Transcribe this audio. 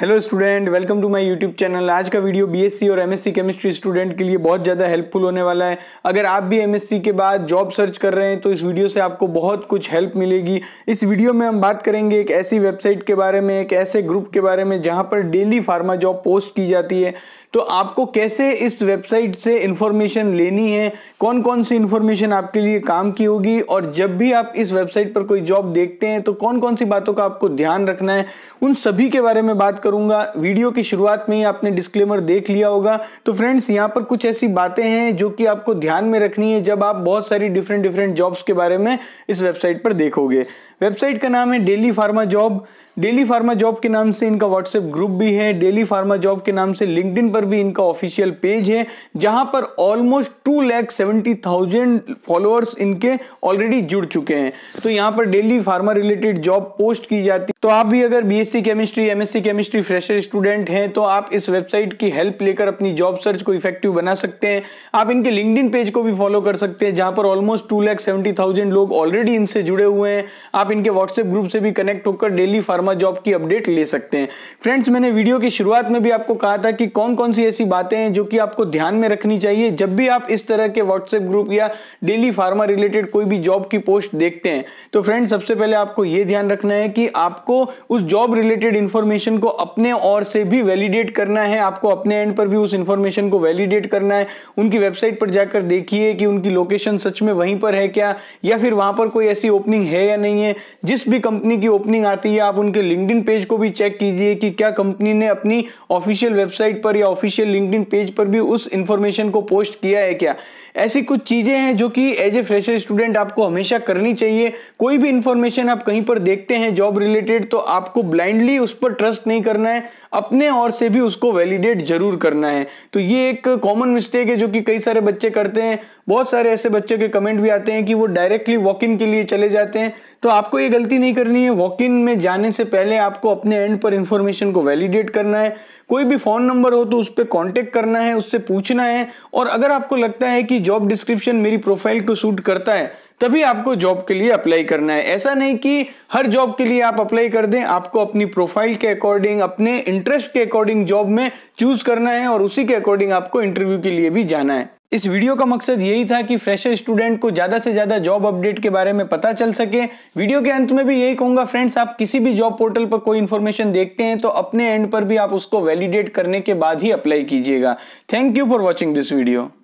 hello student welcome to my YouTube channel आज का video BSc और एमएससी केमिस्ट्री स्टूडेंट के लिए बहुत ज़्यादा हेल्पफुल होने वाला है अगर आप भी एमएससी के बाद जॉब सर्च कर रहे हैं तो इस वीडियो से आपको बहुत कुछ हेल्प मिलेगी इस वीडियो में हम बात करेंगे एक ऐसी वेबसाइट के बारे में एक ऐसे ग्रुप के बारे में जहाँ पर डेली फार्मा जॉब पोस्ट की जाती है तो आपको कैसे इस वेबसाइट से इन्फॉर्मेशन लेनी है कौन कौन सी इन्फॉर्मेशन आपके लिए काम की होगी और जब भी आप इस वेबसाइट पर कोई जॉब देखते हैं तो कौन कौन सी बातों का आपको ध्यान रखना है उन सभी के बारे में बात करूंगा वीडियो की शुरुआत में ही आपने डिस्क्लेमर देख लिया होगा तो फ्रेंड्स यहाँ पर कुछ ऐसी बातें हैं जो कि आपको ध्यान में रखनी है जब आप बहुत सारी डिफरेंट डिफरेंट जॉब्स के बारे में इस वेबसाइट पर देखोगे वेबसाइट का नाम है daily pharma job daily pharma job के नाम से इनका व्हाट्सएप ग्रुप भी है डेली फार्मा जॉब के नाम से लिंकड पर भी इनका ऑफिशियल पेज है जहां पर almost two lakh seventy thousand followers इनके ऑलरेडी जुड़ चुके हैं तो यहां पर daily pharma related job post की जाती तो आप भी अगर BSc chemistry MSc chemistry fresher student हैं तो आप इस वेबसाइट की हेल्प लेकर अपनी जॉब सर्च को इफेक्टिव बना सकते हैं आप इनके लिंकड पेज को भी फॉलो कर सकते हैं जहां पर almost two lakh seventy thousand लोग ऑलरेडी इनसे जुड़े हुए हैं आप इनके व्हाट्सएप ग्रुप से भी कनेक्ट होकर डेली फार्मा जॉब की अपडेट ले सकते हैं फ्रेंड्स मैंने वीडियो की शुरुआत में भी आपको कहा था कि कौन कौन सी ऐसी बातें हैं जो कि आपको ध्यान में रखनी चाहिए जब भी आप इस तरह के व्हाट्सएप ग्रुप या डेली फार्मा रिलेटेड कोई भी जॉब की पोस्ट देखते हैं तो फ्रेंड्स सबसे पहले आपको ये ध्यान रखना है कि आपको उस जॉब रिलेटेड इंफॉर्मेशन को अपने और से भी वैलिडेट करना है आपको अपने एंड पर भी उस इंफॉर्मेशन को वैलिडेट करना है उनकी वेबसाइट पर जाकर देखिए कि उनकी लोकेशन सच में वहीं पर है क्या या फिर वहां पर कोई ऐसी ओपनिंग है या नहीं है जिस भी कंपनी की ओपनिंग आती है आप उनके लिंकड पेज को भी चेक कीजिए कि क्या कंपनी ने अपनी ऑफिशियल वेबसाइट पर या ऑफिशियल लिंकड पेज पर भी उस इंफॉर्मेशन को पोस्ट किया है क्या ऐसी कुछ चीज़ें हैं जो कि एज ए फ्रेशर स्टूडेंट आपको हमेशा करनी चाहिए कोई भी इंफॉर्मेशन आप कहीं पर देखते हैं जॉब रिलेटेड वैलिडेट तो आपको ब्लाइंडली उस पर ट्रस्ट नहीं करना है अपने और से भी उसको वैलिडेट जरूर करना है तो ये एक कॉमन मिस्टेक है जो कि कई सारे बच्चे करते हैं बहुत सारे ऐसे बच्चों के कमेंट भी आते हैं कि वो डायरेक्टली वॉक इन के लिए चले जाते हैं तो आपको ये गलती नहीं करनी है वॉक इन में जाने से पहले आपको अपने एंड पर इंफॉर्मेशन को वैलिडेट करना है कोई भी फ़ोन नंबर हो तो उस पर कॉन्टेक्ट करना है उससे पूछना है और अगर आपको लगता है कि जॉब डिस्क्रिप्शन मेरी प्रोफाइल को सूट करता है तभी आपको जॉब के लिए अप्लाई करना है ऐसा नहीं कि हर जॉब के लिए आप अप्लाई कर दें आपको अपनी प्रोफाइल के अकॉर्डिंग अपने इंटरेस्ट के अकॉर्डिंग जॉब में चूज करना है और उसी के अकॉर्डिंग आपको इंटरव्यू के लिए भी जाना है इस वीडियो का मकसद यही था कि फ्रेशर स्टूडेंट को ज़्यादा से ज़्यादा जॉब अपडेट के बारे में पता चल सके वीडियो के अंत में भी यही कहूंगा फ्रेंड्स आप किसी भी जॉब पोर्टल पर कोई इन्फॉर्मेशन देखते हैं तो अपने एंड पर भी आप उसको वैलिडेट करने के बाद ही अप्लाई कीजिएगा thank you for watching this video